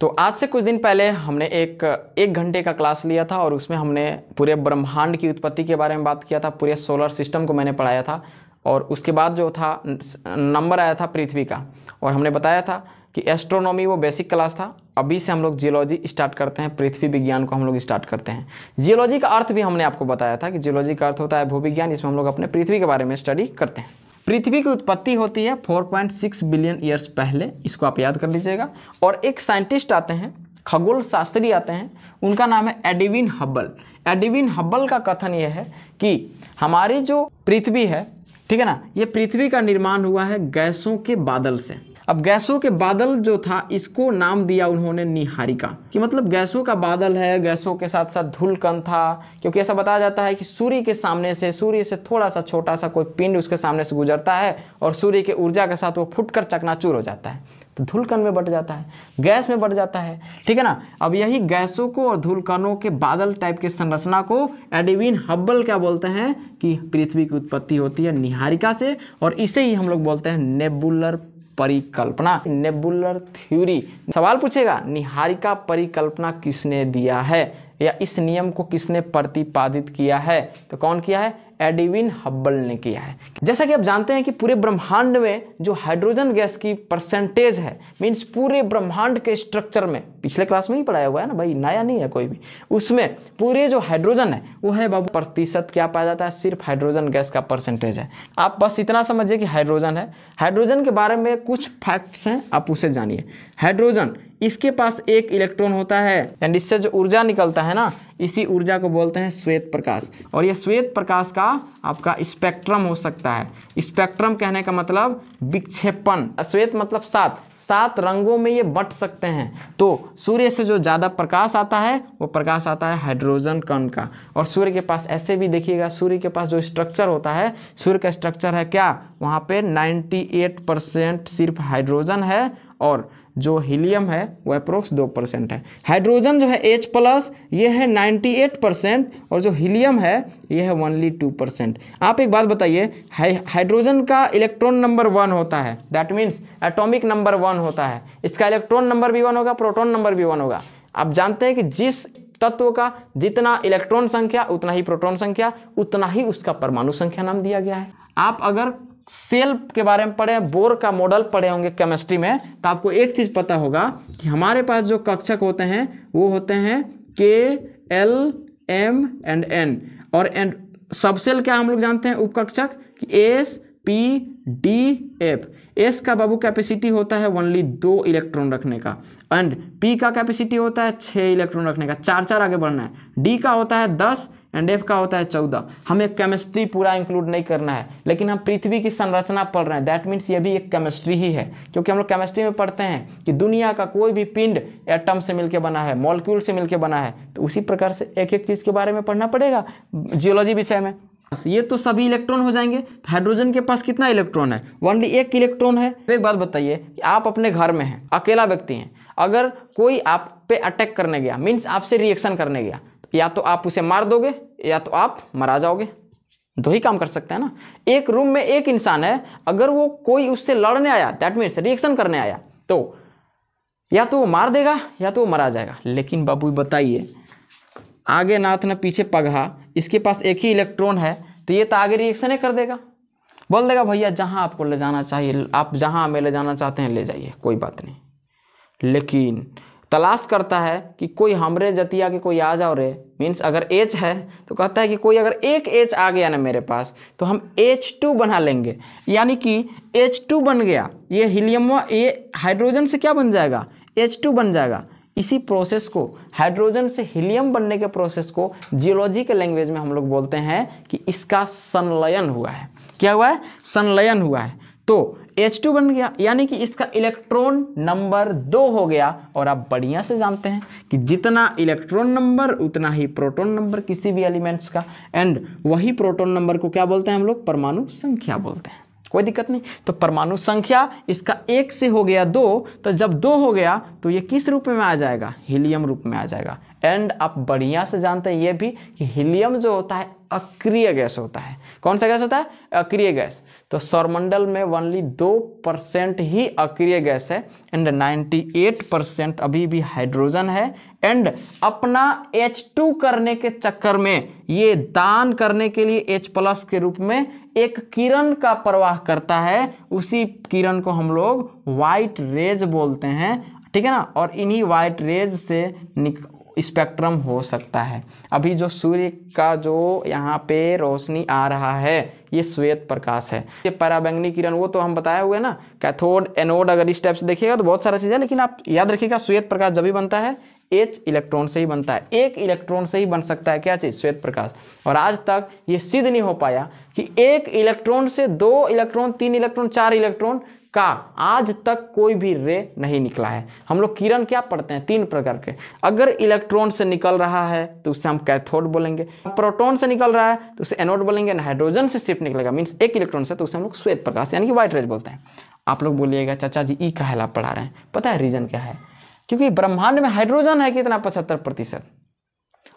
तो आज से कुछ दिन पहले हमने एक एक घंटे का क्लास लिया था और उसमें हमने पूरे ब्रह्मांड की उत्पत्ति के बारे में बात किया था पूरे सोलर सिस्टम को मैंने पढ़ाया था और उसके बाद जो था नंबर आया था पृथ्वी का और हमने बताया था कि एस्ट्रोनॉमी वो बेसिक क्लास था अभी से हम लोग जियोलॉजी स्टार्ट करते हैं पृथ्वी विज्ञान को हम लोग स्टार्ट करते हैं जियोलॉजी का अर्थ भी हमने आपको बताया था कि जियोलॉजी का अर्थ होता है भूविज्ञान इसमें हम लोग अपने पृथ्वी के बारे में स्टडी करते हैं पृथ्वी की उत्पत्ति होती है 4.6 बिलियन ईयर्स पहले इसको आप याद कर लीजिएगा और एक साइंटिस्ट आते हैं खगोल शास्त्री आते हैं उनका नाम है एडिविन हब्बल एडिविन हब्बल का कथन यह है कि हमारी जो पृथ्वी है ठीक है ना ये पृथ्वी का निर्माण हुआ है गैसों के बादल से अब गैसों के बादल जो था इसको नाम दिया उन्होंने निहारिका कि मतलब गैसों का बादल है गैसों के साथ साथ कण था क्योंकि ऐसा बताया जाता है कि सूर्य के सामने से सूर्य से थोड़ा सा छोटा सा कोई पिंड उसके सामने से गुजरता है और सूर्य के ऊर्जा के साथ वो फुट कर चकनाचूर हो जाता है तो कण में बट जाता है गैस में बट जाता है ठीक है ना अब यही गैसों को और कणों के बादल टाइप के संरचना को एडिविन हब्बल क्या बोलते हैं कि पृथ्वी की उत्पत्ति होती है निहारिका से और इसे ही हम लोग बोलते हैं नेबुलर परिकल्पना नेबुलर थ्योरी सवाल पूछेगा निहारिका परिकल्पना किसने दिया है या इस नियम को किसने प्रतिपादित किया है तो कौन किया है एडिविन हब्बल ने किया है जैसा कि आप जानते हैं कि पूरे ब्रह्मांड में जो हाइड्रोजन गैस की परसेंटेज है मीन्स पूरे ब्रह्मांड के स्ट्रक्चर में पिछले क्लास में ही पढ़ाया हुआ है ना भाई नया नहीं है कोई भी उसमें पूरे जो हाइड्रोजन है वो है बाबू प्रतिशत क्या पाया जाता है सिर्फ हाइड्रोजन गैस का परसेंटेज है आप बस इतना समझिए कि हाइड्रोजन है हाइड्रोजन के बारे में कुछ फैक्ट्स हैं आप उसे जानिए हाइड्रोजन इसके पास एक इलेक्ट्रॉन होता है एंड इससे जो ऊर्जा निकलता है ना इसी ऊर्जा को बोलते हैं श्वेत प्रकाश और यह श्वेत प्रकाश का आपका स्पेक्ट्रम हो सकता है स्पेक्ट्रम कहने का मतलब विक्षेपण श्वेत मतलब सात सात रंगों में ये बट सकते हैं तो सूर्य से जो ज़्यादा प्रकाश आता है वो प्रकाश आता है हाइड्रोजन कण का और सूर्य के पास ऐसे भी देखिएगा सूर्य के पास जो स्ट्रक्चर होता है सूर्य का स्ट्रक्चर है क्या वहाँ पे 98 परसेंट सिर्फ हाइड्रोजन है और जो हीलियम है वो अप्रोक्स दो परसेंट है हाइड्रोजन जो है एच प्लस ये है नाइन्टी एट परसेंट और जो हीलियम है ये है ओनली टू परसेंट आप एक बात बताइए हाइड्रोजन का इलेक्ट्रॉन नंबर वन होता है that means atomic number one होता है इसका इलेक्ट्रॉन नंबर भी वन होगा प्रोटोन नंबर भी वन होगा आप जानते हैं कि जिस तत्व का जितना इलेक्ट्रॉन संख्या उतना ही प्रोटोन संख्या उतना ही उसका परमाणु संख्या नाम दिया गया है आप अगर सेल के बारे में पढ़े बोर का मॉडल पढ़े होंगे केमिस्ट्री में तो आपको एक चीज़ पता होगा कि हमारे पास जो कक्षक होते हैं वो होते हैं K L M and N और एंड सबसेल क्या हम लोग जानते हैं उपकक्षक कि S P D F S का बाबू कैपेसिटी होता है ओनली दो इलेक्ट्रॉन रखने का एंड पी का कैपेसिटी होता है छः इलेक्ट्रॉन रखने का चार चार आगे बढ़ना है डी का होता है दस एंड एफ का होता है चौदह हमें केमिस्ट्री पूरा इंक्लूड नहीं करना है लेकिन हम पृथ्वी की संरचना पढ़ रहे हैं दैट मीन्स ये भी एक केमिस्ट्री ही है क्योंकि हम लोग केमिस्ट्री में पढ़ते हैं कि दुनिया का कोई भी पिंड एटम से मिलकर बना है मॉलिक्यूल से मिलकर बना है तो उसी प्रकार से एक एक चीज़ के बारे में पढ़ना पड़ेगा जियोलॉजी विषय में ये तो सभी इलेक्ट्रॉन हो जाएंगे हाइड्रोजन के पास कितना इलेक्ट्रॉन है वनली एक इलेक्ट्रॉन है तो एक बात बताइए कि आप अपने घर में हैं अकेला व्यक्ति हैं अगर कोई आप पे अटैक करने गया मीन्स आपसे रिएक्शन करने गया या तो आप उसे मार दोगे या तो आप मरा जाओगे दो ही काम कर सकते हैं ना एक रूम में एक इंसान है अगर वो कोई उससे लड़ने आया दैट मीन्स रिएक्शन करने आया तो या तो वो मार देगा या तो वो मरा जाएगा लेकिन बाबू बताइए आगे नाथ ना पीछे पगहा इसके पास एक ही इलेक्ट्रॉन है तो ये तो आगे रिएक्शन ही कर देगा बोल देगा भैया जहाँ आपको ले जाना चाहिए आप जहाँ हमें ले जाना चाहते हैं ले जाइए कोई बात नहीं लेकिन तलाश करता है कि कोई हमरे जतिया के कोई आ जाओ रे मीन्स अगर एच है तो कहता है कि कोई अगर एक एच आ गया ना मेरे पास तो हम एच टू बना लेंगे यानी कि एच टू बन गया ये हीलियम ये हाइड्रोजन से क्या बन जाएगा एच टू बन जाएगा इसी प्रोसेस को हाइड्रोजन से हीलियम बनने के प्रोसेस को जियोलॉजी के लैंग्वेज में हम लोग बोलते हैं कि इसका संलयन हुआ है क्या हुआ है संलयन हुआ है तो एच टू बन गया यानी कि इसका इलेक्ट्रॉन नंबर दो हो गया और आप बढ़िया से जानते हैं कि जितना इलेक्ट्रॉन नंबर उतना ही प्रोटॉन नंबर किसी भी एलिमेंट्स का एंड वही प्रोटॉन नंबर को क्या बोलते हैं हम लोग परमाणु संख्या बोलते हैं कोई दिक्कत नहीं तो परमाणु संख्या इसका एक से हो गया दो तो जब दो हो गया तो ये किस रूप में आ जाएगा हीलियम रूप में आ जाएगा एंड आप बढ़िया से जानते हैं ये भी कि हीलियम जो होता है अक्रिय गैस होता है कौन सा गैस होता है अक्रिय गैस तो सौरमंडल में ओनली दो परसेंट ही अक्रिय गैस है एंड 98 परसेंट अभी भी हाइड्रोजन है एंड अपना H2 करने के चक्कर में ये दान करने के लिए H के रूप में एक किरण का प्रवाह करता है उसी किरण को हम लोग वाइट रेज बोलते हैं ठीक है ना और इन्हीं वाइट रेज से निक स्पेक्ट्रम हो सकता है अभी जो सूर्य का जो यहाँ पे रोशनी आ रहा है ये श्वेत प्रकाश है ये पराबैंगनी किरण वो तो हम बताए हुए ना कैथोड एनोड अगर इस टाइप से देखिएगा तो बहुत सारा चीज़ है लेकिन आप याद रखिएगा श्वेत प्रकाश जब भी बनता है एच इलेक्ट्रॉन से ही बनता है एक इलेक्ट्रॉन से ही बन सकता है क्या चीज़ श्वेत प्रकाश और आज तक ये सिद्ध नहीं हो पाया कि एक इलेक्ट्रॉन से दो इलेक्ट्रॉन तीन इलेक्ट्रॉन चार इलेक्ट्रॉन का आज तक कोई भी रे नहीं निकला है हम लोग किरण क्या पढ़ते हैं तीन प्रकार के अगर इलेक्ट्रॉन से निकल रहा है तो उसे हम कैथोड बोलेंगे प्रोटॉन से निकल रहा है तो उसे एनोड बोलेंगे हाइड्रोजन से सिर्फ निकलेगा मीन्स एक इलेक्ट्रॉन से तो उसे हम लोग श्वेत प्रकाश यानी कि व्हाइट रेज बोलते हैं आप लोग बोलिएगा चाचा जी ई कहला पढ़ा रहे हैं पता है रीजन क्या है क्योंकि ब्रह्मांड में हाइड्रोजन है कितना पचहत्तर प्रतिशत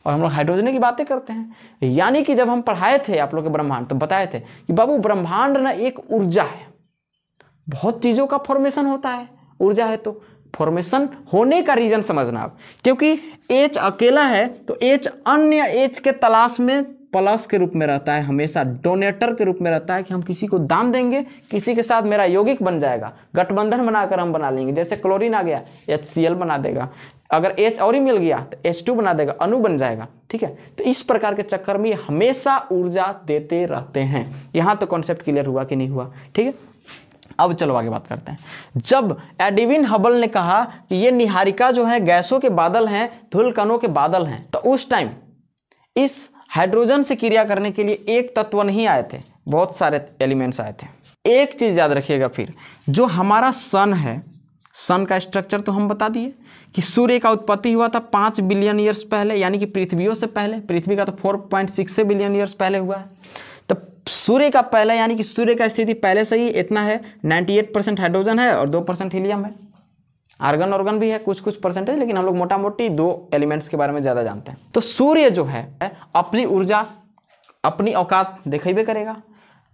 और हम लोग हाइड्रोजन की बातें करते हैं यानी कि जब हम पढ़ाए थे आप लोग के ब्रह्मांड तो बताए थे कि बाबू ब्रह्मांड ना एक ऊर्जा है बहुत चीज़ों का फॉर्मेशन होता है ऊर्जा है तो फॉर्मेशन होने का रीजन समझना आप क्योंकि एच अकेला है तो एच अन्य एच के तलाश में प्लस के रूप में रहता है हमेशा डोनेटर के रूप में रहता है कि हम किसी को दान देंगे किसी के साथ मेरा यौगिक बन जाएगा गठबंधन बनाकर हम बना लेंगे जैसे क्लोरीन आ गया एच बना देगा अगर एच और ही मिल गया तो एच टू बना देगा अनु बन जाएगा ठीक है तो इस प्रकार के चक्कर में हमेशा ऊर्जा देते रहते हैं यहाँ तो कॉन्सेप्ट क्लियर हुआ कि नहीं हुआ ठीक है अब चलो आगे बात करते हैं जब एडिविन हबल ने कहा कि ये निहारिका जो है गैसों के बादल हैं कणों के बादल हैं तो उस टाइम इस हाइड्रोजन से क्रिया करने के लिए एक तत्व नहीं आए थे बहुत सारे एलिमेंट्स आए थे एक चीज़ याद रखिएगा फिर जो हमारा सन है सन का स्ट्रक्चर तो हम बता दिए कि सूर्य का उत्पत्ति हुआ था पाँच बिलियन ईयर्स पहले यानी कि पृथ्वियों से पहले पृथ्वी का तो four point six billion years पहले हुआ है तो सूर्य का पहले यानी कि सूर्य का स्थिति पहले से ही इतना है नाइन्टी एट परसेंट हाइड्रोजन है और दो परसेंट हीलियम है आर्गन ऑर्गन भी है कुछ कुछ परसेंटेज लेकिन हम लोग मोटा मोटी दो एलिमेंट्स के बारे में ज़्यादा जानते हैं तो सूर्य जो है अपनी ऊर्जा अपनी औकात देखेबे करेगा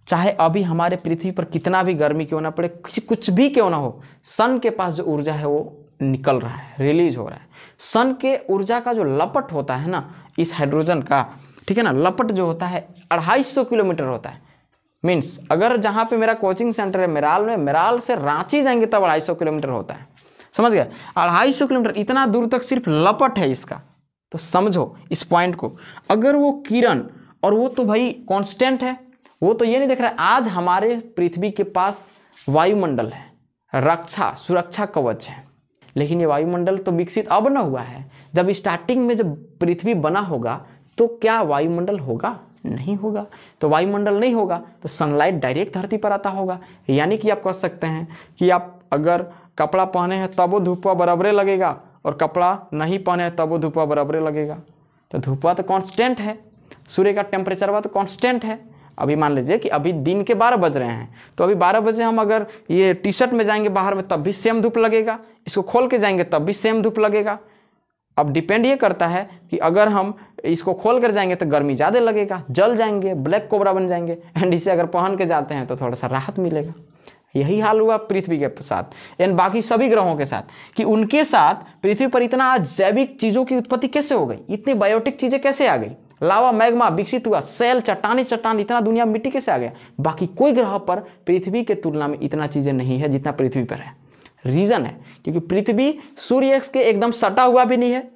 चाहे अभी हमारे पृथ्वी पर कितना भी गर्मी क्यों ना पड़े कुछ कुछ भी क्यों ना हो सन के पास जो ऊर्जा है वो निकल रहा है रिलीज हो रहा है सन के ऊर्जा का जो लपट होता है ना इस हाइड्रोजन का ठीक है ना लपट जो होता है अढ़ाई सौ किलोमीटर होता है मीन्स अगर जहाँ पे मेरा कोचिंग सेंटर है मेराल में मेराल से रांची जाएंगे तब अढ़ाई सौ किलोमीटर होता है समझ गए अढ़ाई सौ किलोमीटर इतना दूर तक सिर्फ लपट है इसका तो समझो इस पॉइंट को अगर वो किरण और वो तो भाई कांस्टेंट है वो तो ये नहीं देख रहा है आज हमारे पृथ्वी के पास वायुमंडल है रक्षा सुरक्षा कवच है लेकिन ये वायुमंडल तो विकसित अब ना हुआ है जब स्टार्टिंग में जब पृथ्वी बना होगा तो क्या वायुमंडल होगा नहीं होगा तो वायुमंडल नहीं होगा तो सनलाइट डायरेक्ट धरती पर आता होगा यानी कि आप कह सकते हैं कि आप अगर कपड़ा पहने हैं तब वो धुपवा बराबरे लगेगा और कपड़ा नहीं पहने हैं तब वो धुपवा बराबरे लगेगा तो धुपवा तो कांस्टेंट है सूर्य का टेम्परेचर हुआ तो कांस्टेंट है अभी मान लीजिए कि अभी दिन के बारह बज रहे हैं तो अभी बारह बजे हम अगर ये टी शर्ट में जाएंगे बाहर में तब भी सेम धूप लगेगा इसको खोल के जाएंगे तब भी सेम धूप लगेगा अब डिपेंड ये करता है कि अगर हम इसको खोल कर जाएंगे तो गर्मी ज़्यादा लगेगा जल जाएंगे ब्लैक कोबरा बन जाएंगे एंड इसे अगर पहन के जाते हैं तो थोड़ा सा राहत मिलेगा यही हाल हुआ पृथ्वी के साथ यानी बाकी सभी ग्रहों के साथ कि उनके साथ पृथ्वी पर इतना जैविक चीज़ों की उत्पत्ति कैसे हो गई इतनी बायोटिक चीज़ें कैसे आ गई लावा मैग्मा विकसित हुआ सेल चट्टाने चट्टान इतना दुनिया मिट्टी कैसे आ गया बाकी कोई ग्रह पर पृथ्वी के तुलना में इतना चीज़ें नहीं है जितना पृथ्वी पर है रीज़न है क्योंकि पृथ्वी सूर्य के एकदम सटा हुआ भी नहीं है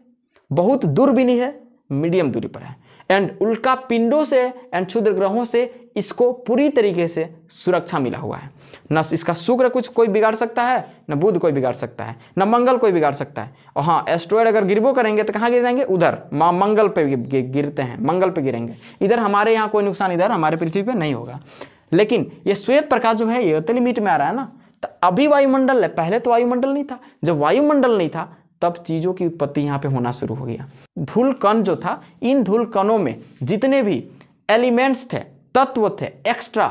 बहुत दूर भी नहीं है मीडियम दूरी पर है एंड उल्का पिंडों से एंड क्षुद्र ग्रहों से इसको पूरी तरीके से सुरक्षा मिला हुआ है न इसका शुक्र कुछ कोई बिगाड़ सकता है न बुध कोई बिगाड़ सकता है न मंगल कोई बिगाड़ सकता है और हाँ एस्ट्रॉयड अगर गिरबो करेंगे तो कहाँ गिर जाएंगे उधर माँ मंगल पे गिरते हैं मंगल पे गिरेंगे इधर हमारे यहाँ कोई नुकसान इधर हमारे पृथ्वी पर नहीं होगा लेकिन ये श्वेत प्रकाश जो है ये तो लिमिट में आ रहा है ना तो अभी वायुमंडल है पहले तो वायुमंडल नहीं था जब वायुमंडल नहीं था तब चीज़ों की उत्पत्ति यहाँ पे होना शुरू हो गया धूल कण जो था इन धूल कणों में जितने भी एलिमेंट्स थे तत्व थे एक्स्ट्रा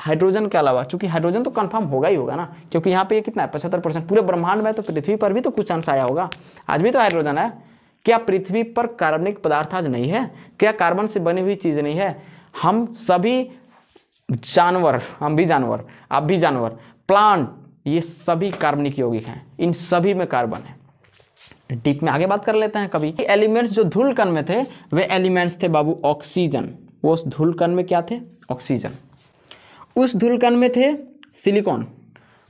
हाइड्रोजन के अलावा चूंकि हाइड्रोजन तो कंफर्म होगा ही होगा ना क्योंकि यहाँ पे ये कितना है पचहत्तर परसेंट पूरे ब्रह्मांड में तो पृथ्वी पर भी तो कुछ अंश आया होगा आज भी तो हाइड्रोजन है क्या पृथ्वी पर कार्बनिक पदार्थ आज नहीं है क्या कार्बन से बनी हुई चीज़ नहीं है हम सभी जानवर हम भी जानवर आप भी जानवर प्लांट ये सभी कार्बनिक यौगिक हैं इन सभी में कार्बन है डीप में आगे बात कर लेते हैं कभी एलिमेंट्स जो धूल कण में थे वे एलिमेंट्स थे बाबू ऑक्सीजन वो उस धूल कण में क्या थे ऑक्सीजन उस धूल कण में थे सिलिकॉन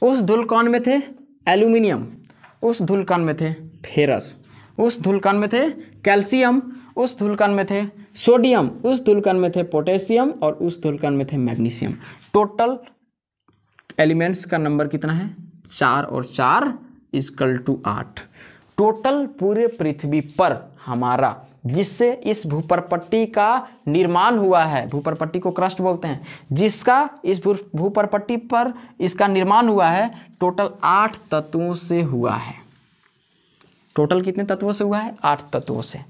उस धूल कण में थे एल्यूमिनियम उस धूल कण में थे फेरस उस धूल कण में थे कैल्शियम उस कण में थे सोडियम उस कण में थे पोटेशियम और उस कण में थे मैग्नीशियम टोटल एलिमेंट्स का नंबर कितना है चार और चार इजकल टू आठ टोटल पूरे पृथ्वी पर हमारा जिससे इस भूपरपट्टी का निर्माण हुआ है भूपरपट्टी को क्रस्ट बोलते हैं जिसका इस भूपरपट्टी पर इसका निर्माण हुआ है टोटल आठ तत्वों से हुआ है टोटल कितने तत्वों से हुआ है आठ तत्वों से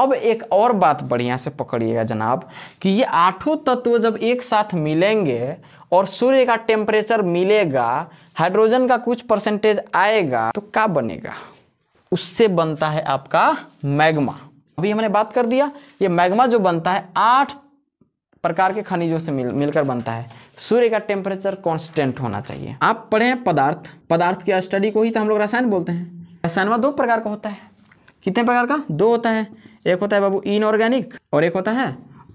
अब एक और बात बढ़िया से पकड़िएगा जनाब कि ये आठों तत्व जब एक साथ मिलेंगे और सूर्य का टेम्परेचर मिलेगा हाइड्रोजन का कुछ परसेंटेज आएगा तो क्या बनेगा उससे बनता है आपका मैग्मा अभी हमने बात कर दिया ये मैग्मा जो बनता है आठ प्रकार के खनिजों से मिल मिलकर बनता है सूर्य का टेम्परेचर कांस्टेंट होना चाहिए आप पढ़े पदार्थ पदार्थ की स्टडी को ही तो हम लोग रसायन बोलते हैं रसायन दो प्रकार का होता है कितने प्रकार का दो होता है एक होता है बाबू इनऑर्गेनिक और एक होता है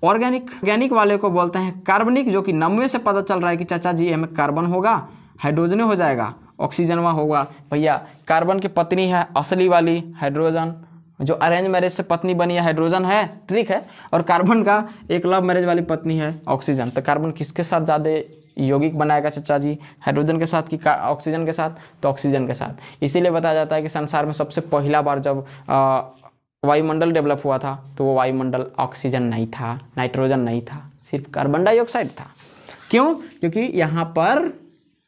ऑर्गेनिक ऑर्गेनिक वाले को बोलते हैं कार्बनिक जो कि नमवे से पता चल रहा है कि चाचा जी हमें कार्बन होगा हाइड्रोजन हो जाएगा ऑक्सीजन वहाँ होगा भैया कार्बन की पत्नी है असली वाली हाइड्रोजन जो अरेंज मैरिज से पत्नी बनी है हाइड्रोजन है ट्रिक है और कार्बन का एक लव मैरिज वाली पत्नी है ऑक्सीजन तो कार्बन किसके साथ ज़्यादा यौगिक बनाएगा चचा जी हाइड्रोजन के साथ कि ऑक्सीजन के साथ तो ऑक्सीजन के साथ इसीलिए बताया जाता है कि संसार में सबसे पहला बार जब वायुमंडल डेवलप हुआ था तो वो वायुमंडल ऑक्सीजन नहीं था नाइट्रोजन नहीं था सिर्फ कार्बन डाइऑक्साइड था क्यों क्योंकि यहाँ पर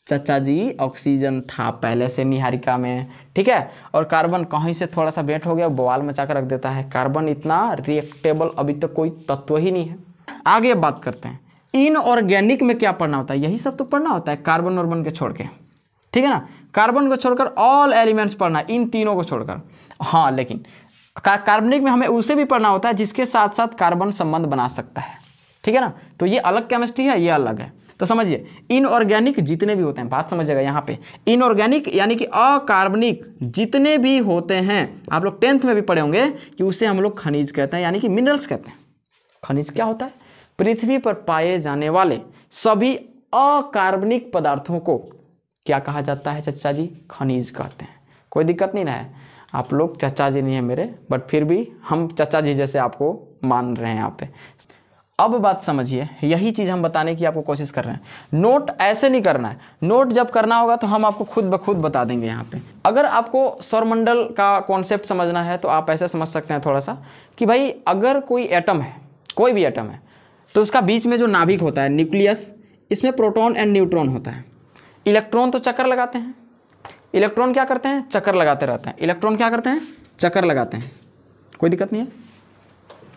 चचा जी ऑक्सीजन था पहले से निहारिका में ठीक है और कार्बन कहीं से थोड़ा सा वेट हो गया बवाल मचा कर रख देता है कार्बन इतना रिएक्टेबल अभी तक तो कोई तत्व ही नहीं है आगे बात करते हैं इनऑर्गेनिक में क्या पढ़ना होता है यही सब तो पढ़ना होता है कार्बन वर्बन के छोड़ के ठीक है ना कार्बन को छोड़कर ऑल एलिमेंट्स पढ़ना इन तीनों को छोड़कर हाँ लेकिन कार्बनिक में हमें उसे भी पढ़ना होता है जिसके साथ साथ कार्बन संबंध बना सकता है ठीक है ना तो ये अलग केमिस्ट्री है ये अलग है तो समझिए इनऑर्गेनिक जितने भी होते हैं बात समझिएगा यहाँ पे इनऑर्गेनिक यानी कि अकार्बनिक जितने भी होते हैं आप लोग टेंथ में भी पढ़े होंगे कि उसे हम लोग खनिज कहते हैं यानी कि मिनरल्स कहते हैं खनिज क्या होता है पृथ्वी पर पाए जाने वाले सभी अकार्बनिक पदार्थों को क्या कहा जाता है चचा जी खनिज कहते हैं कोई दिक्कत नहीं ना है आप लोग चचा जी नहीं है मेरे बट फिर भी हम चचा जी जैसे आपको मान रहे हैं यहाँ पे अब बात समझिए यही चीज़ हम बताने की आपको कोशिश कर रहे हैं नोट ऐसे नहीं करना है नोट जब करना होगा तो हम आपको खुद ब खुद बता देंगे यहाँ पे अगर आपको सौरमंडल का कॉन्सेप्ट समझना है तो आप ऐसे समझ सकते हैं थोड़ा सा कि भाई अगर कोई एटम है कोई भी एटम है तो उसका बीच में जो नाभिक होता है न्यूक्लियस इसमें प्रोटोन एंड न्यूट्रॉन होता है इलेक्ट्रॉन तो चक्कर लगाते हैं इलेक्ट्रॉन क्या करते हैं चक्कर लगाते रहते हैं इलेक्ट्रॉन क्या करते हैं चक्कर लगाते हैं कोई दिक्कत नहीं है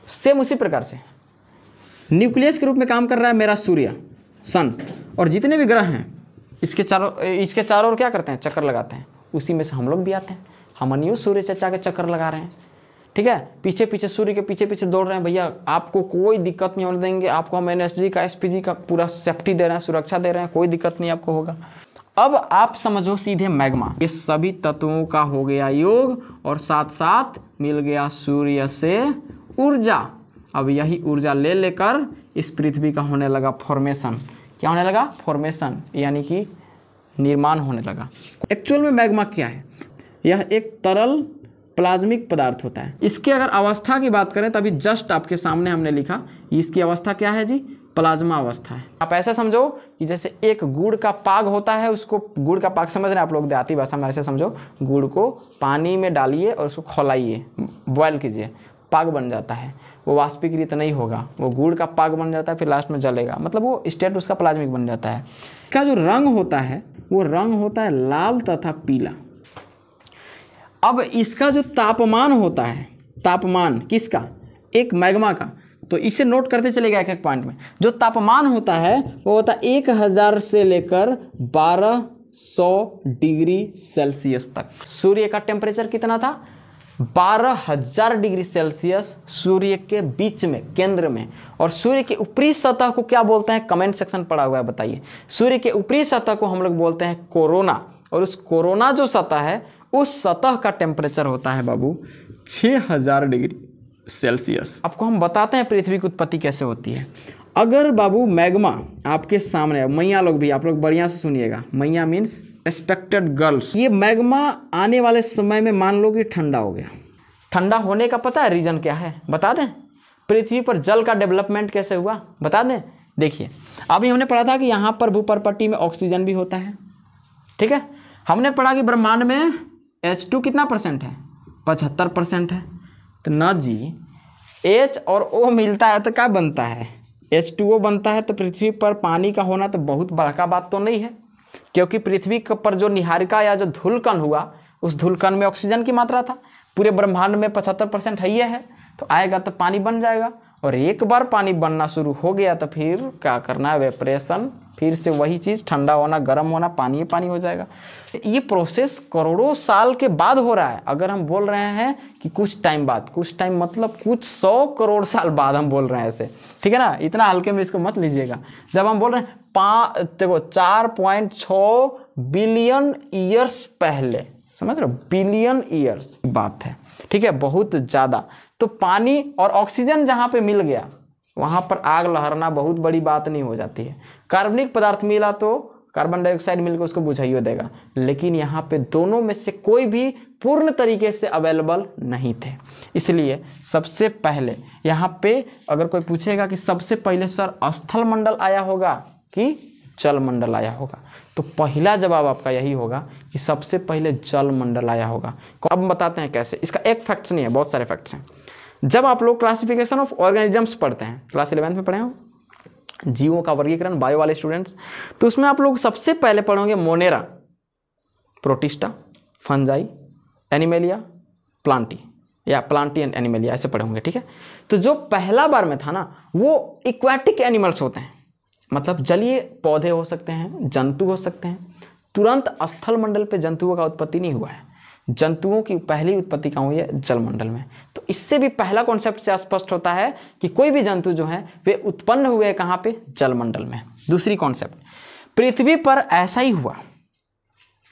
सेम उसी प्रकार से न्यूक्लियस के रूप में काम कर रहा है मेरा सूर्य सन और जितने भी ग्रह हैं इसके चारों इसके चारों ओर क्या करते हैं चक्कर लगाते हैं उसी में से हम लोग भी आते हैं हम अनियो सूर्य चचा के चक्कर लगा रहे हैं ठीक है पीछे पीछे सूर्य के पीछे पीछे दौड़ रहे हैं भैया आपको कोई दिक्कत नहीं होने देंगे आपको हम एन का एस का पूरा सेफ्टी दे रहे हैं सुरक्षा दे रहे हैं कोई दिक्कत नहीं आपको होगा अब आप समझो सीधे मैग्मा ये सभी तत्वों का हो गया योग और साथ साथ मिल गया सूर्य से ऊर्जा अब यही ऊर्जा ले लेकर इस पृथ्वी का होने लगा फॉर्मेशन क्या होने लगा फॉर्मेशन यानी कि निर्माण होने लगा एक्चुअल में मैग्मा क्या है यह एक तरल प्लाज्मिक पदार्थ होता है इसकी अगर अवस्था की बात करें तभी जस्ट आपके सामने हमने लिखा इसकी अवस्था क्या है जी प्लाज्मा अवस्था है आप ऐसा समझो कि जैसे एक गुड़ का पाग होता है उसको गुड़ का पाग समझ रहे हैं आप लोग देहाती भाषा में ऐसे समझो गुड़ को पानी में डालिए और उसको खोलाइए बॉयल कीजिए पाग बन जाता है वो वाष्पीकृत नहीं होगा वो गुड़ का पाग बन जाता है फिर लास्ट में जलेगा मतलब वो स्टेट उसका प्लाज्मिक बन जाता है का जो रंग होता है वो रंग होता है लाल तथा पीला अब इसका जो तापमान होता है तापमान किसका एक मैग्मा का तो इसे नोट करते चले गए एक एक पॉइंट में जो तापमान होता है वो होता है एक हज़ार से लेकर बारह सौ डिग्री सेल्सियस तक सूर्य का टेम्परेचर कितना था बारह हजार डिग्री सेल्सियस सूर्य के बीच में केंद्र में और सूर्य के ऊपरी सतह को क्या बोलते हैं कमेंट सेक्शन पड़ा हुआ है बताइए सूर्य के ऊपरी सतह को हम लोग बोलते हैं कोरोना और उस कोरोना जो सतह है उस सतह का टेम्परेचर होता है बाबू हजार डिग्री सेल्सियस आपको हम बताते हैं पृथ्वी की उत्पत्ति कैसे होती है अगर बाबू मैग्मा आपके सामने मैया लोग भी आप लोग बढ़िया से सुनिएगा मैया मीन्स एक्सपेक्टेड गर्ल्स ये मैग्मा आने वाले समय में मान लो कि ठंडा हो गया ठंडा होने का पता है रीज़न क्या है बता दें पृथ्वी पर जल का डेवलपमेंट कैसे हुआ बता दें देखिए अभी हमने पढ़ा था कि यहाँ पर भूपरपट्टी में ऑक्सीजन भी होता है ठीक है हमने पढ़ा कि ब्रह्मांड में एच टू कितना परसेंट है पचहत्तर परसेंट है तो न जी एच और ओ मिलता है तो क्या बनता है एच टू ओ बनता है तो पृथ्वी पर पानी का होना तो बहुत बड़का बात तो नहीं है क्योंकि पृथ्वी पर जो निहारिका या जो धुलकन हुआ उस धुलकन में ऑक्सीजन की मात्रा था पूरे ब्रह्मांड में पचहत्तर परसेंट है ये है तो आएगा तो पानी बन जाएगा और एक बार पानी बनना शुरू हो गया तो फिर क्या करना है वेपरेशन फिर से वही चीज़ ठंडा होना गर्म होना पानी ही पानी हो जाएगा ये प्रोसेस करोड़ों साल के बाद हो रहा है अगर हम बोल रहे हैं कि कुछ टाइम बाद कुछ टाइम मतलब कुछ सौ करोड़ साल बाद हम बोल रहे हैं ऐसे ठीक है ना इतना हल्के में इसको मत लीजिएगा जब हम बोल रहे हैं पा देखो चार पॉइंट छः बिलियन ईयर्स पहले समझ रहे बिलियन ईयर्स बात है ठीक है बहुत ज़्यादा तो पानी और ऑक्सीजन जहाँ पे मिल गया वहाँ पर आग लहरना बहुत बड़ी बात नहीं हो जाती है कार्बनिक पदार्थ मिला तो कार्बन डाइऑक्साइड मिलकर उसको बुझाइयो देगा लेकिन यहाँ पे दोनों में से कोई भी पूर्ण तरीके से अवेलेबल नहीं थे इसलिए सबसे पहले यहाँ पे अगर कोई पूछेगा कि सबसे पहले सर स्थल मंडल आया होगा कि जल मंडल आया होगा तो पहला जवाब आपका यही होगा कि सबसे पहले जल मंडल आया होगा अब बताते हैं कैसे इसका एक फैक्ट्स नहीं है बहुत सारे फैक्ट्स हैं जब आप लोग क्लासिफिकेशन ऑफ ऑर्गेनिजम्स पढ़ते हैं क्लास इलेवेंथ में पढ़े हो जीवों का वर्गीकरण बायो वाले स्टूडेंट्स तो उसमें आप लोग सबसे पहले पढ़ोगे Monera Protista Fungi Animalia Plantae या प्लांटी एंड एनिमेलिया ऐसे पढ़े होंगे ठीक है तो जो पहला बार में था ना वो इक्वेटिक एनिमल्स होते हैं मतलब जलीय पौधे हो सकते हैं जंतु हो सकते हैं तुरंत स्थल मंडल पर जंतुओं का उत्पत्ति नहीं हुआ है जंतुओं की पहली उत्पत्ति कहाँ हुई है जलमंडल में तो इससे भी पहला कॉन्सेप्ट से स्पष्ट होता है कि कोई भी जंतु जो है वे उत्पन्न हुए कहाँ पे जलमंडल में दूसरी कॉन्सेप्ट पृथ्वी पर ऐसा ही हुआ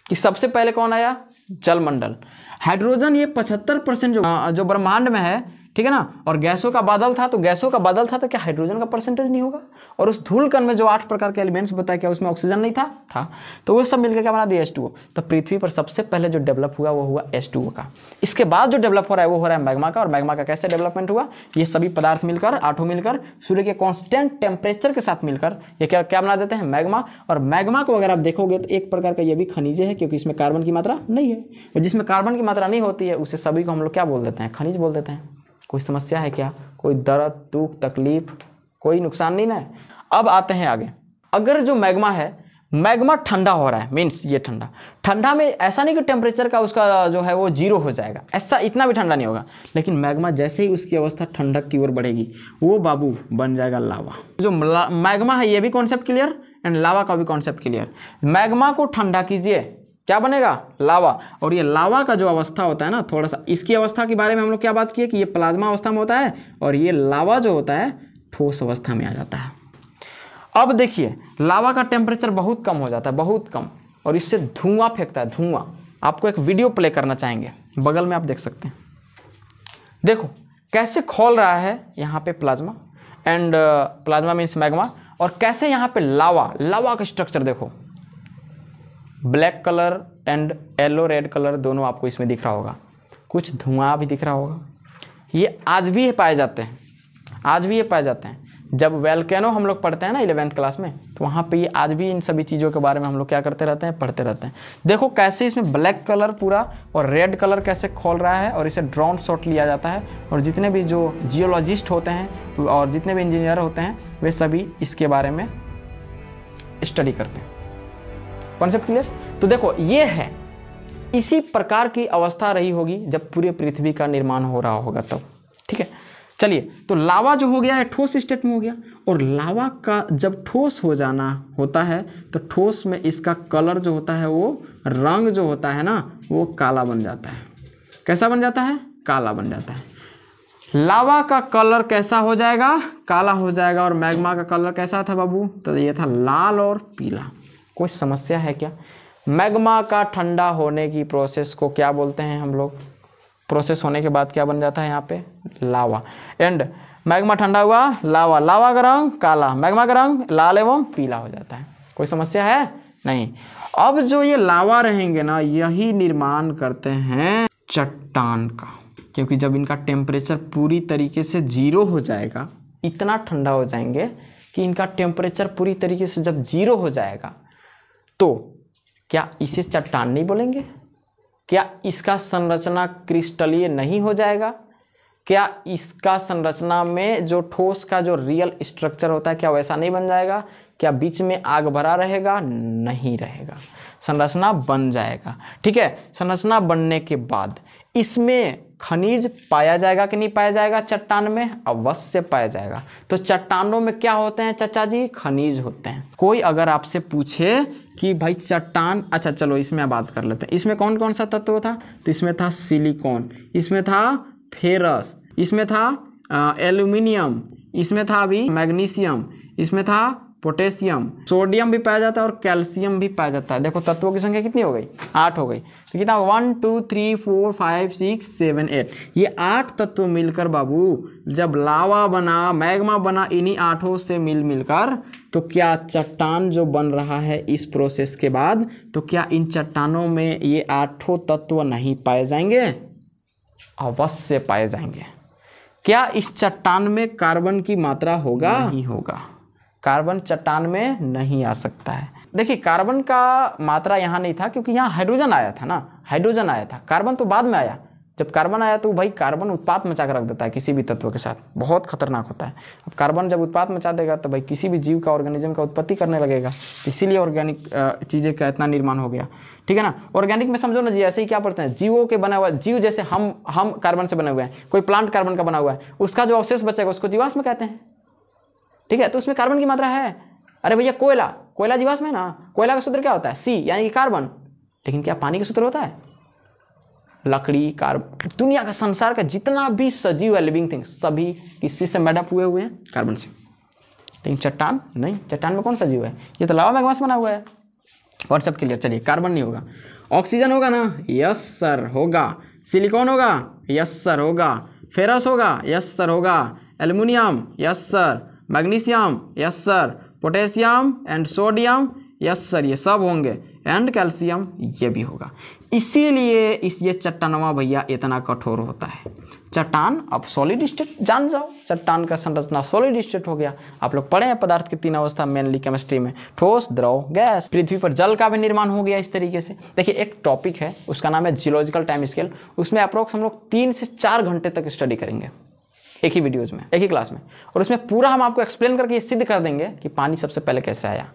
कि सबसे पहले कौन आया जलमंडल हाइड्रोजन ये 75 परसेंट जो जो ब्रह्मांड में है ठीक है ना और गैसों का बादल था तो गैसों का बादल था तो क्या हाइड्रोजन का परसेंटेज नहीं होगा और उस धूल कण में जो आठ प्रकार के एलिमेंट्स बताया गया उसमें ऑक्सीजन नहीं था था तो वो सब मिलकर क्या बना दिया टू तो पृथ्वी पर सबसे पहले जो डेवलप हुआ वो हुआ टू का इसके बाद जो डेवलप हो रहा है वो हो रहा है मैग्मा का और मैग्मा का कैसे डेवलपमेंट हुआ ये सभी पदार्थ मिलकर आठों मिलकर सूर्य के कॉन्स्टेंट टेम्परेचर के साथ मिलकर ये क्या क्या बना देते हैं मैग्मा और मैग्मा को अगर आप देखोगे तो एक प्रकार का ये भी खनिज है क्योंकि इसमें कार्बन की मात्रा नहीं है और जिसमें कार्बन की मात्रा नहीं होती है उसे सभी को हम लोग क्या बोल देते हैं खनिज बोल देते हैं कोई समस्या है क्या कोई दर्द दुख तकलीफ कोई नुकसान नहीं ना है अब आते हैं आगे अगर जो मैग्मा है मैग्मा ठंडा हो रहा है मीन्स ये ठंडा ठंडा में ऐसा नहीं कि टेम्परेचर का उसका जो है वो जीरो हो जाएगा ऐसा इतना भी ठंडा नहीं होगा लेकिन मैग्मा जैसे ही उसकी अवस्था ठंडक की ओर बढ़ेगी वो बाबू बन जाएगा लावा जो मैग्मा है ये भी कॉन्सेप्ट क्लियर एंड लावा का भी कॉन्सेप्ट क्लियर मैग्मा को ठंडा कीजिए क्या बनेगा लावा और ये लावा का जो अवस्था होता है ना थोड़ा सा इसकी अवस्था के बारे में हम लोग क्या बात किए कि ये प्लाज्मा अवस्था में होता है और ये लावा जो होता है ठोस अवस्था में आ जाता है अब देखिए लावा का टेम्परेचर बहुत कम हो जाता है बहुत कम और इससे धुआं फेंकता है धुआं आपको एक वीडियो प्ले करना चाहेंगे बगल में आप देख सकते हैं देखो कैसे खोल रहा है यहाँ पे plasma and uh, plasma means magma और कैसे यहाँ पे लावा लावा का स्ट्रक्चर देखो black colour and yellow red colour दोनों आपको इसमें दिख रहा होगा कुछ धुआं भी दिख रहा होगा ये आज भी ये पाए जाते हैं आज भी ये पाए जाते हैं जब वेलकैनो हम लोग पढ़ते हैं ना इलेवेंथ क्लास में तो वहाँ पे ये आज भी इन सभी चीज़ों के बारे में हम लोग क्या करते रहते हैं पढ़ते रहते हैं देखो कैसे इसमें ब्लैक कलर पूरा और रेड कलर कैसे खोल रहा है और इसे ड्रोन शॉट लिया जाता है और जितने भी जो जियोलॉजिस्ट होते हैं और जितने भी इंजीनियर होते हैं वे सभी इसके बारे में स्टडी करते हैं कॉन्सेप्ट क्लियर तो देखो ये है इसी प्रकार की अवस्था रही होगी जब पूरे पृथ्वी का निर्माण हो रहा होगा तब तो, ठीक है चलिए तो लावा जो हो गया है ठोस स्टेट में हो गया और लावा का जब ठोस हो जाना होता है तो ठोस में इसका कलर जो होता है वो रंग जो होता है ना वो काला बन जाता है कैसा बन जाता है काला बन जाता है लावा का कलर कैसा हो जाएगा काला हो जाएगा और मैग्मा का कलर कैसा था बाबू तो ये था लाल और पीला कोई समस्या है क्या मैग्मा का ठंडा होने की प्रोसेस को क्या बोलते हैं हम लोग प्रोसेस होने के बाद क्या बन जाता है यहाँ पे लावा एंड मैग्मा ठंडा हुआ लावा लावा का रंग काला मैग्मा का रंग लाल एवं पीला हो जाता है कोई समस्या है नहीं अब जो ये लावा रहेंगे ना यही निर्माण करते हैं चट्टान का क्योंकि जब इनका टेम्परेचर पूरी तरीके से जीरो हो जाएगा इतना ठंडा हो जाएंगे कि इनका टेम्परेचर पूरी तरीके से जब जीरो हो जाएगा तो क्या इसे चट्टान नहीं बोलेंगे क्या इसका संरचना क्रिस्टलीय नहीं हो जाएगा क्या इसका संरचना में जो ठोस का जो रियल स्ट्रक्चर होता है क्या वैसा नहीं बन जाएगा क्या बीच में आग भरा रहेगा नहीं रहेगा संरचना बन जाएगा ठीक है संरचना बनने के बाद इसमें खनिज पाया जाएगा कि नहीं पाया जाएगा चट्टान में अवश्य पाया जाएगा तो चट्टानों में क्या होते हैं चचा जी खनिज होते हैं कोई अगर आपसे पूछे कि भाई चट्टान अच्छा चलो इसमें बात कर लेते हैं इसमें कौन कौन सा तत्व था तो इसमें था सिलिकॉन इसमें था फेरस इसमें था एल्यूमिनियम इसमें था अभी मैग्नीशियम इसमें था पोटेशियम सोडियम भी पाया जाता है और कैल्शियम भी पाया जाता है देखो तत्वों की संख्या कितनी हो गई आठ हो गई तो कितना one two three four five six seven eight ये आठ तत्व मिलकर बाबू जब लावा बना मैग्मा बना इन्हीं आठों से मिल मिलकर तो क्या चट्टान जो बन रहा है इस प्रोसेस के बाद तो क्या इन चट्टानों में ये आठों तत्व नहीं पाए जाएंगे अवश्य पाए जाएंगे क्या इस चट्टान में कार्बन की मात्रा होगा नहीं होगा कार्बन चट्टान में नहीं आ सकता है देखिए कार्बन का मात्रा यहाँ नहीं था क्योंकि यहाँ हाइड्रोजन आया था ना हाइड्रोजन आया था कार्बन तो बाद में आया जब कार्बन आया तो भाई कार्बन उत्पाद मचा कर रख देता है किसी भी तत्व के साथ बहुत खतरनाक होता है अब कार्बन जब उत्पाद मचा देगा तो भाई किसी भी जीव का ऑर्गेनिज्म का उत्पत्ति करने लगेगा इसीलिए ऑर्गेनिक चीज़ें का इतना निर्माण हो गया ठीक है ना ऑर्गेनिक में समझो ना जी ऐसे ही क्या पढ़ते हैं जीवों के बना हुआ जीव जैसे हम हम कार्बन से बने हुए हैं कोई प्लांट कार्बन का बना हुआ है उसका जो अवशेष बचेगा उसको जीवाश्म कहते हैं ठीक है तो उसमें कार्बन की मात्रा है अरे भैया कोयला कोयला जीवास में ना कोयला का सूत्र क्या होता है सी यानी कि कार्बन लेकिन क्या पानी का सूत्र होता है लकड़ी कार्बन दुनिया का संसार का जितना भी सजीव है लिविंग थिंग सभी किसी से मेडअप हुए हुए हैं कार्बन से लेकिन चट्टान नहीं चट्टान में कौन सजीव है ये तो लावा मैगवास बना हुआ है सब क्लियर चलिए कार्बन नहीं होगा ऑक्सीजन होगा ना यस सर होगा सिलिकॉन होगा यस सर होगा फेरस होगा यस सर होगा aluminium yes sir magnesium yes sir potassium and sodium yes sir ये सब होंगे एंड कैल्शियम ये भी होगा इसीलिए इस ये चट्टानवा भैया इतना कठोर होता है चट्टान आप सॉलिड स्टेट जान जाओ चट्टान का संरचना सॉलिड स्टेट हो गया आप लोग पढ़े हैं पदार्थ की तीन अवस्था मेनली केमिस्ट्री में ठोस द्रव गैस पृथ्वी पर जल का भी निर्माण हो गया इस तरीके से देखिए एक टॉपिक है उसका नाम है जियोलॉजिकल टाइम स्केल उसमें अप्रोक्स हम लोग तीन से चार घंटे तक स्टडी करेंगे एक ही वीडियोज़ में एक ही क्लास में और उसमें पूरा हम आपको एक्सप्लेन करके ये सिद्ध कर देंगे कि पानी सबसे पहले कैसे आया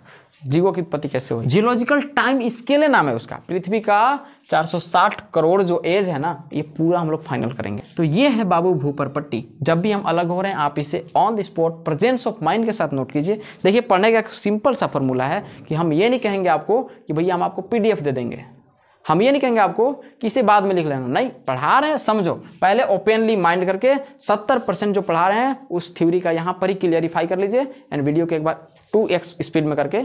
जीवो की उत्पत्ति कैसे हुई जियोलॉजिकल टाइम इसकेले नाम है उसका पृथ्वी का 460 करोड़ जो एज है ना ये पूरा हम लोग फाइनल करेंगे तो ये है बाबू भूपरपट्टी जब भी हम अलग हो रहे हैं आप इसे on the spot presence of mind के साथ नोट कीजिए देखिए पढ़ने का एक सिंपल सा फॉर्मूला है कि हम ये नहीं कहेंगे आपको कि भैया हम आपको पीडीएफ दे देंगे हम ये नहीं कहेंगे आपको कि इसे बाद में लिख लेना नहीं पढ़ा रहे हैं समझो पहले ओपनली माइंड करके 70 परसेंट जो पढ़ा रहे हैं उस थ्योरी का यहाँ पर ही क्लियरिफाई कर लीजिए एंड वीडियो को एक बार टू एक्स स्पीड में करके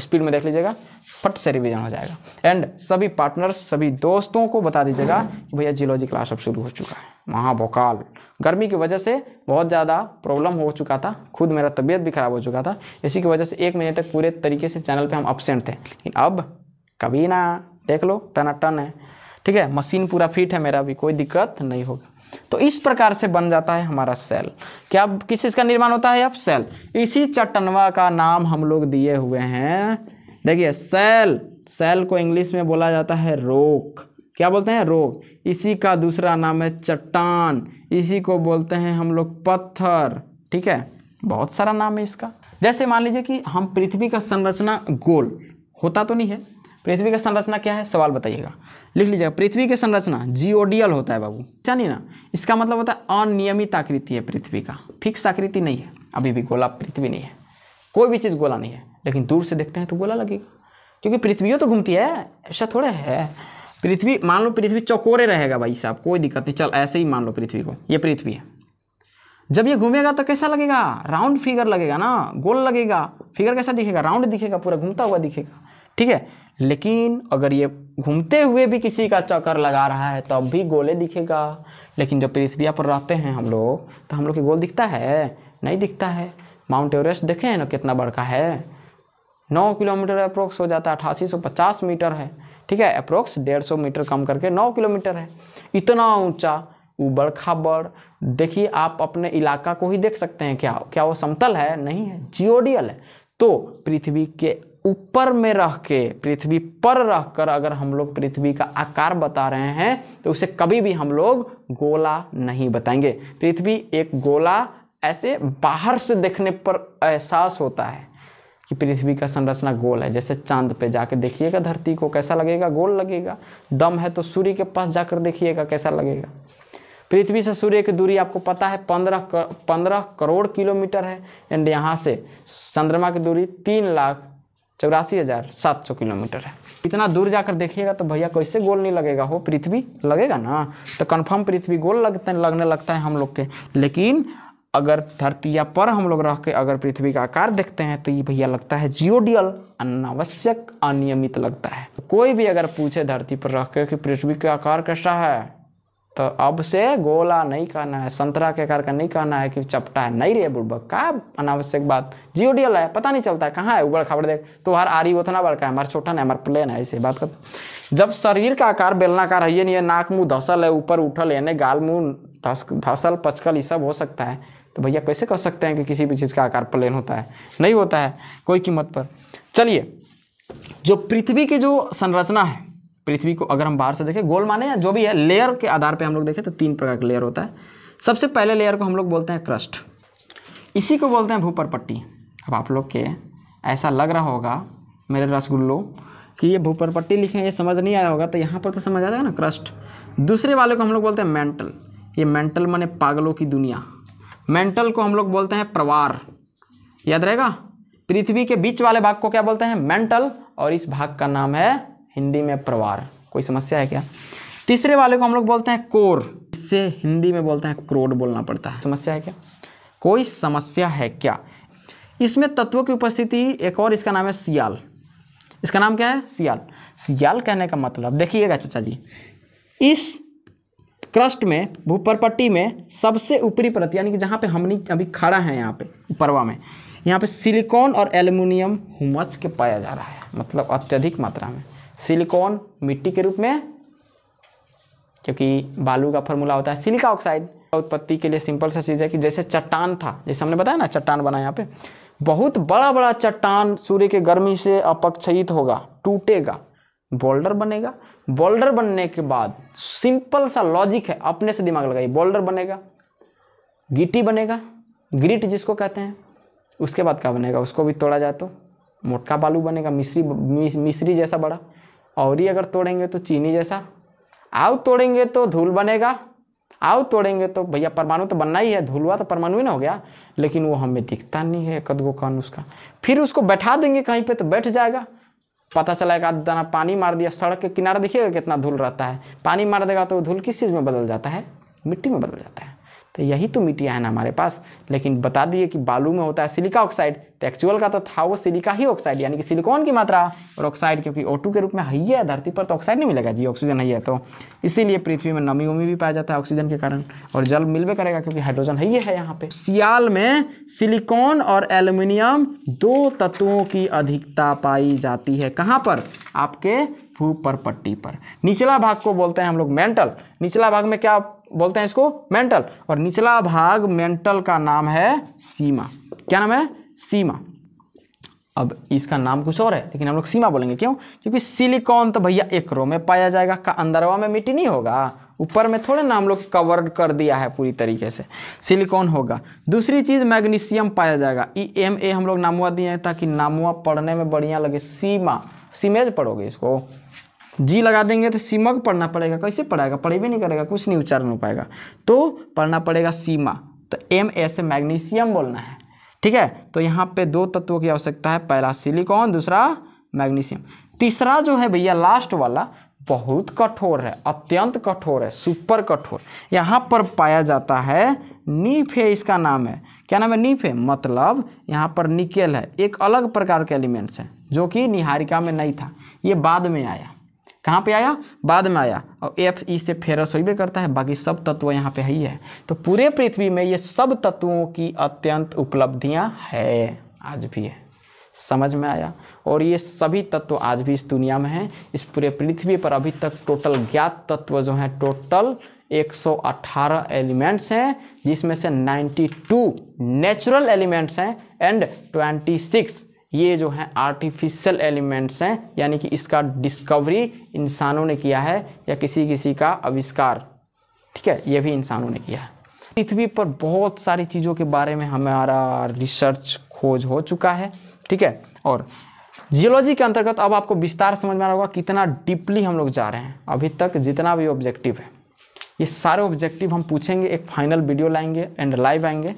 स्पीड में देख लीजिएगा फट से रिविजन हो जाएगा एंड सभी पार्टनर्स सभी दोस्तों को बता दीजिएगा कि भैया जियोलॉजी क्लास अब शुरू हो चुका है महाभोकाल गर्मी की वजह से बहुत ज़्यादा प्रॉब्लम हो चुका था खुद मेरा तबीयत भी खराब हो चुका था इसी की वजह से एक महीने तक पूरे तरीके से चैनल पर हम अपसेंट थे लेकिन अब कभी ना देख लो टनाटन है ठीक है मशीन पूरा फिट है मेरा भी कोई दिक्कत नहीं होगा तो इस प्रकार से बन जाता है हमारा सेल क्या किस चीज़ का निर्माण होता है अब सेल इसी चटनवा का नाम हम लोग दिए हुए हैं देखिए सेल सेल को इंग्लिश में बोला जाता है रोक क्या बोलते हैं रोग इसी का दूसरा नाम है चट्टान इसी को बोलते हैं हम लोग पत्थर ठीक है बहुत सारा नाम है इसका जैसे मान लीजिए कि हम पृथ्वी का संरचना गोल होता तो नहीं है पृथ्वी का संरचना क्या है सवाल बताइएगा लिख लीजिएगा पृथ्वी की संरचना जीओडियल होता है बाबू जानिए ना इसका मतलब होता है अनियमित आकृति है पृथ्वी का फिक्स आकृति नहीं है अभी भी गोला पृथ्वी नहीं है कोई भी चीज़ गोला नहीं है लेकिन दूर से देखते हैं तो गोला लगेगा क्योंकि पृथ्वी तो घूमती है ऐसा थोड़ा है पृथ्वी मान लो पृथ्वी चौकोरे रहेगा भाई साहब कोई दिक्कत नहीं चल ऐसे ही मान लो पृथ्वी को ये पृथ्वी है जब ये घूमेगा तो कैसा लगेगा राउंड फिगर लगेगा ना गोल लगेगा फिगर कैसा दिखेगा राउंड दिखेगा पूरा घूमता हुआ दिखेगा ठीक है लेकिन अगर ये घूमते हुए भी किसी का चक्कर लगा रहा है तब भी गोले दिखेगा लेकिन जब पृथ्वी पर रहते हैं हम लोग तो हम लोग के गोल दिखता है नहीं दिखता है माउंट एवरेस्ट देखे हैं ना कितना बड़का है नौ किलोमीटर अप्रोक्स हो जाता है अठासी सौ पचास मीटर है ठीक है अप्रोक्स डेढ़ सौ मीटर कम करके नौ किलोमीटर है इतना ऊंचा वो बड़खा बड़ देखिए आप अपने इलाका को ही देख सकते हैं क्या क्या वो समतल है नहीं है जियोडियल है तो पृथ्वी के ऊपर में रह के पृथ्वी पर रहकर अगर हम लोग पृथ्वी का आकार बता रहे हैं तो उसे कभी भी हम लोग गोला नहीं बताएंगे पृथ्वी एक गोला ऐसे बाहर से देखने पर एहसास होता है कि पृथ्वी का संरचना गोल है जैसे चांद पे जाके देखिएगा धरती को कैसा लगेगा गोल लगेगा दम है तो सूर्य के पास जाकर देखिएगा कैसा लगेगा पृथ्वी से सूर्य की दूरी आपको पता है पंद्रह कर, पंद्रह करोड़ किलोमीटर है एंड यहाँ से चंद्रमा की दूरी तीन लाख चौरासी हज़ार सात सौ किलोमीटर है इतना दूर जाकर देखिएगा तो भैया कैसे गोल नहीं लगेगा हो पृथ्वी लगेगा ना तो कन्फर्म पृथ्वी गोल लगते लगने लगता है हम लोग के लेकिन अगर धरती या पर हम लोग रह के अगर पृथ्वी का आकार देखते हैं तो ये भैया लगता है जियोडियल अनावश्यक अनियमित लगता है कोई भी अगर पूछे धरती पर रह के कि पृथ्वी का आकार कैसा है तो अब से गोला नहीं कहना है संतरा के आकार का नहीं कहना है कि चपटा है नहीं रे बुड़बक का अनावश्यक बात जी ओडियल है पता नहीं चलता है कहाँ है उबड़ खाबड़ देख तो हर आरी उतना बड़का है हमारा छोटा नहीं हमारा प्लेन है ऐसी बात कर जब शरीर का आकार बेलनाकार है ये नहीं है नाक मुँह धसल है ऊपर उठल है यानी गाल मुँह धसल पचकल ये सब हो सकता है तो भैया कैसे कह सकते हैं कि किसी भी चीज़ का आकार प्लेन होता है नहीं होता है कोई कीमत पर चलिए जो पृथ्वी की जो संरचना है पृथ्वी को अगर हम बाहर से देखें गोल माने या जो भी है लेयर के आधार पर हम लोग देखें तो तीन प्रकार का लेयर होता है सबसे पहले लेयर को हम लोग बोलते हैं क्रस्ट इसी को बोलते हैं भूपरपट्टी अब आप लोग के ऐसा लग रहा होगा मेरे रसगुल्लो कि ये भूपर पट्टी लिखे ये समझ नहीं आया होगा तो यहाँ पर तो समझ आ जाएगा ना क्रस्ट दूसरे वाले को हम लोग बोलते हैं मेंटल ये मेंटल माने पागलों की दुनिया मेंटल को हम लोग बोलते हैं प्रवार याद रहेगा पृथ्वी के बीच वाले भाग को क्या बोलते हैं मेंटल और इस भाग का नाम है हिंदी में प्रवार कोई समस्या है क्या तीसरे वाले को हम लोग बोलते हैं कोर इससे हिंदी में बोलते हैं क्रोड बोलना पड़ता है समस्या है क्या कोई समस्या है क्या इसमें तत्वों की उपस्थिति एक और इसका नाम है सियाल इसका नाम क्या है सियाल सियाल कहने का मतलब देखिएगा चाचा जी इस क्रस्ट में भूपरपट्टी में सबसे ऊपरी परत यानी कि जहाँ पे हमने अभी खड़ा है यहाँ पे परवा में यहाँ पे सिलिकॉन और एल्युमिनियम हुमच के पाया जा रहा है मतलब अत्यधिक मात्रा में सिलिकॉन मिट्टी के रूप में क्योंकि बालू का फॉर्मूला होता है सिलिका ऑक्साइड उत्पत्ति के लिए सिंपल सा चीज़ है कि जैसे चट्टान था जैसे हमने बताया ना चट्टान बना यहाँ पे बहुत बड़ा बड़ा चट्टान सूर्य के गर्मी से अपक्षयित होगा टूटेगा बॉल्डर बनेगा बॉल्डर बनने के बाद सिंपल सा लॉजिक है अपने से दिमाग लगाइए बॉल्डर बनेगा गिटी बनेगा ग्रिट जिसको कहते हैं उसके बाद क्या बनेगा उसको भी तोड़ा जाए तो मोटका बालू बनेगा मिश्री मिश्री जैसा बड़ा और ही अगर तोड़ेंगे तो चीनी जैसा आओ तोड़ेंगे तो धूल बनेगा आओ तोड़ेंगे तो भैया परमाणु तो बनना ही है हुआ तो परमाणु ही ना हो गया लेकिन वो हमें दिखता नहीं है कदगो कान उसका फिर उसको बैठा देंगे कहीं पे तो बैठ जाएगा पता चला एक दाना पानी मार दिया सड़क के किनारे देखिएगा कितना धूल रहता है पानी मार देगा तो धूल किस चीज़ में बदल जाता है मिट्टी में बदल जाता है तो यही तो मिट्टियाँ है ना हमारे पास लेकिन बता दिए कि बालू में होता है सिलिका ऑक्साइड तो एक्चुअल का तो था वो सिलिका ही ऑक्साइड यानी कि सिलिकॉन की मात्रा और ऑक्साइड क्योंकि ओ के रूप में है ही है धरती पर तो ऑक्साइड नहीं मिलेगा जी ऑक्सीजन है तो इसीलिए पृथ्वी में नमी उमी भी पाया जाता है ऑक्सीजन के कारण और जल मिलवे करेगा क्योंकि हाइड्रोजन ही है यहाँ पे सियाल में सिलिकॉन और एल्यूमिनियम दो तत्वों की अधिकता पाई जाती है कहाँ पर आपके भू पर पट्टी पर निचला भाग को बोलते हैं हम लोग मेंटल निचला भाग में क्या बोलते हैं इसको मेंटल और निचला भाग मेंटल का नाम है सीमा क्या नाम है सीमा अब इसका नाम कुछ और है लेकिन हम लोग सीमा बोलेंगे क्यों क्योंकि सिलिकॉन तो भैया एक रो में पाया जाएगा का अंदरवा में मिट्टी नहीं होगा ऊपर में थोड़े ना हम लोग कवर कर दिया है पूरी तरीके से सिलिकॉन होगा दूसरी चीज़ मैग्नीशियम पाया जाएगा ई एम ए हम लोग नामुआ दिए हैं ताकि नामुआ पढ़ने में बढ़िया लगे सीमा सीमेज पढ़ोगे इसको जी लगा देंगे तो सीमा को पढ़ना पड़ेगा कैसे पढ़ाएगा पढ़े भी नहीं करेगा कुछ नहीं उच्चारण हो पाएगा तो पढ़ना पड़ेगा सीमा तो एम एस मैग्नीशियम बोलना है ठीक है तो यहाँ पे दो तत्वों की आवश्यकता है पहला सिलिकॉन दूसरा मैग्नीशियम तीसरा जो है भैया लास्ट वाला बहुत कठोर है अत्यंत कठोर है सुपर कठोर यहाँ पर पाया जाता है नीफ है इसका नाम है क्या नाम है नीफ है मतलब यहाँ पर निकेल है एक अलग प्रकार के एलिमेंट्स हैं जो कि निहारिका में नहीं था ये बाद में आया कहाँ पे आया बाद में आया और एफ ई e से फेरस होइबे करता है बाकी सब तत्व यहाँ पे ही है तो पूरे पृथ्वी में ये सब तत्वों की अत्यंत उपलब्धियाँ है आज भी है समझ में आया और ये सभी तत्व आज भी इस दुनिया में हैं इस पूरे पृथ्वी पर अभी तक टोटल ज्ञात तत्व जो हैं टोटल 118 एलिमेंट्स हैं जिसमें से 92 नेचुरल एलिमेंट्स हैं एंड 26 ये जो है आर्टिफिशियल एलिमेंट्स हैं यानी कि इसका डिस्कवरी इंसानों ने किया है या किसी किसी का आविष्कार ठीक है ये भी इंसानों ने किया है पृथ्वी पर बहुत सारी चीज़ों के बारे में हमारा रिसर्च खोज हो चुका है ठीक है और जियोलॉजी के अंतर्गत अब आपको विस्तार समझ में आ रहा होगा कितना डीपली हम लोग जा रहे हैं अभी तक जितना भी ऑब्जेक्टिव है ये सारे ऑब्जेक्टिव हम पूछेंगे एक फाइनल वीडियो लाएंगे एंड लाइव आएंगे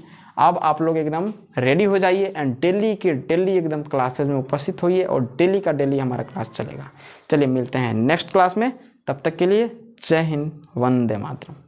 अब आप लोग एकदम रेडी हो जाइए एंड डेली के डेली एकदम क्लासेज में उपस्थित होइए और डेली का डेली हमारा क्लास चलेगा चलिए मिलते हैं नेक्स्ट क्लास में तब तक के लिए जय हिंद वंदे मातरम